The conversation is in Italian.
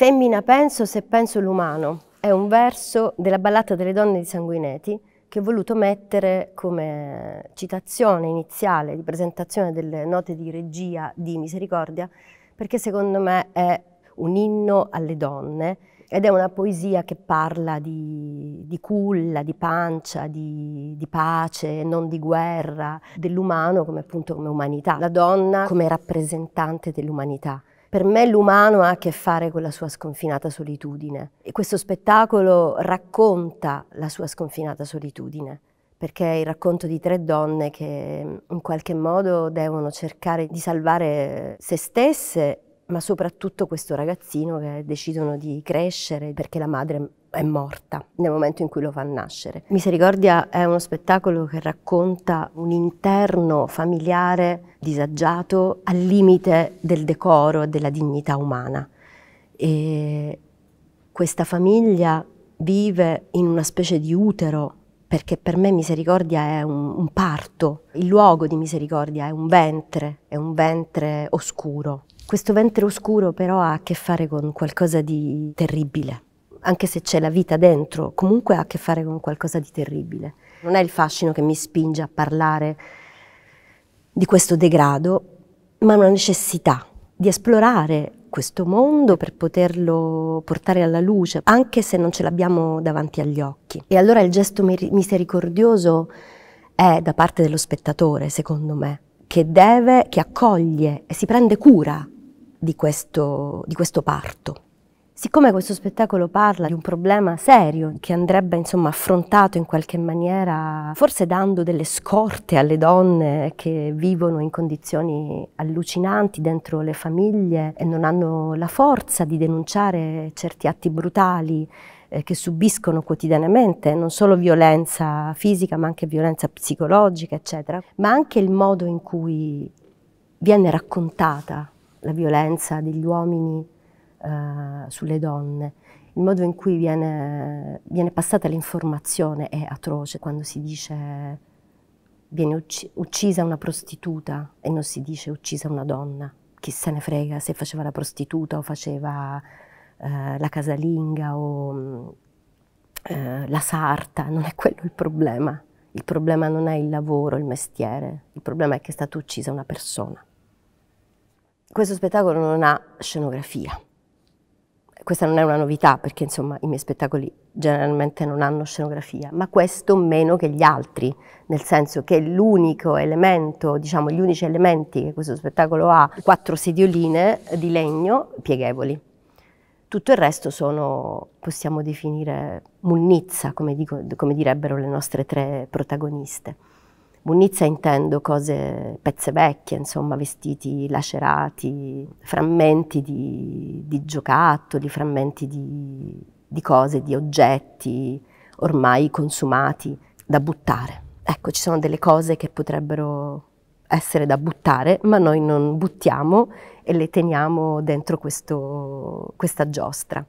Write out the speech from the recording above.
Femmina penso se penso l'umano è un verso della ballata delle donne di Sanguinetti che ho voluto mettere come citazione iniziale di presentazione delle note di regia di Misericordia perché secondo me è un inno alle donne ed è una poesia che parla di, di culla, di pancia, di, di, pace, non di guerra, dell'umano come appunto come umanità, la donna come rappresentante dell'umanità. Per me l'umano ha a che fare con la sua sconfinata solitudine e questo spettacolo racconta la sua sconfinata solitudine perché è il racconto di tre donne che mm, in qualche modo devono cercare di salvare se stesse, ma soprattutto questo ragazzino che decidono di crescere perché la madre è morta nel momento in cui lo fa nascere. Misericordia è uno spettacolo che racconta un interno familiare disagiato al limite del decoro e della dignità umana. E questa famiglia vive in una specie di utero perché per me misericordia è un, un, parto, il luogo di misericordia è un ventre, è un ventre oscuro. Questo ventre oscuro però ha a che fare con qualcosa di terribile, anche se c'è la vita dentro, comunque ha a che fare con qualcosa di terribile. Non è il fascino che mi spinge a parlare di questo degrado, ma una necessità di esplorare questo mondo per poterlo portare alla luce, anche se non ce l'abbiamo davanti agli occhi. E allora il gesto misericordioso è da parte dello spettatore, secondo me, che deve, che accoglie e si prende cura di questo, di questo parto. Siccome questo spettacolo parla di un problema serio che andrebbe insomma affrontato in qualche maniera, forse dando delle scorte alle donne che vivono in condizioni allucinanti dentro le famiglie e non hanno la forza di denunciare certi atti brutali eh, che subiscono quotidianamente, non solo violenza fisica ma anche violenza psicologica, eccetera, ma anche il modo in cui viene raccontata la violenza degli uomini Uh, sulle donne. Il modo in cui viene, viene passata l'informazione è atroce quando si dice viene ucc uccisa una prostituta e non si dice uccisa una donna. Chi se ne frega se faceva la prostituta o faceva eh, la casalinga o eh, la sarta, non è quello il problema. Il problema non è il lavoro, il mestiere, il problema è che è stata uccisa una persona. Questo spettacolo non ha scenografia questa non è una novità perché insomma i miei spettacoli generalmente non hanno scenografia, ma questo meno che gli altri, nel senso che l'unico elemento, diciamo gli unici elementi che questo spettacolo ha, quattro sedioline di legno pieghevoli. Tutto il resto sono, possiamo definire, munnizza, come, dico, come direbbero le nostre tre protagoniste. Munizia intendo cose, pezze vecchie, insomma, vestiti lacerati, frammenti di, di giocattoli, frammenti di, di cose, di oggetti ormai consumati da buttare. Ecco, ci sono delle cose che potrebbero essere da buttare, ma noi non buttiamo e le teniamo dentro questo, questa giostra.